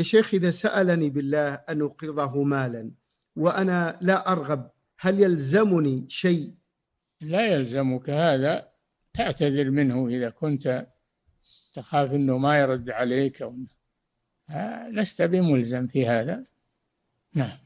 يا شيخ إذا سألني بالله أن أقرضه مالا وأنا لا أرغب هل يلزمني شيء لا يلزمك هذا تعتذر منه إذا كنت تخاف أنه ما يرد عليك أو آه، لست بملزم في هذا نعم